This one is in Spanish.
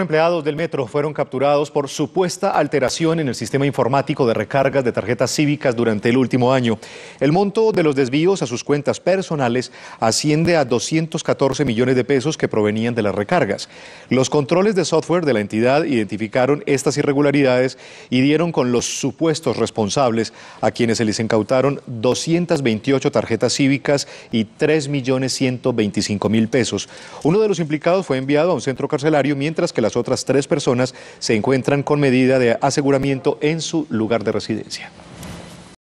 empleados del metro fueron capturados por supuesta alteración en el sistema informático de recargas de tarjetas cívicas durante el último año. El monto de los desvíos a sus cuentas personales asciende a 214 millones de pesos que provenían de las recargas. Los controles de software de la entidad identificaron estas irregularidades y dieron con los supuestos responsables a quienes se les incautaron 228 tarjetas cívicas y 3 millones 125 mil pesos. Uno de los implicados fue enviado a un centro carcelario mientras que las otras tres personas se encuentran con medida de aseguramiento en su lugar de residencia.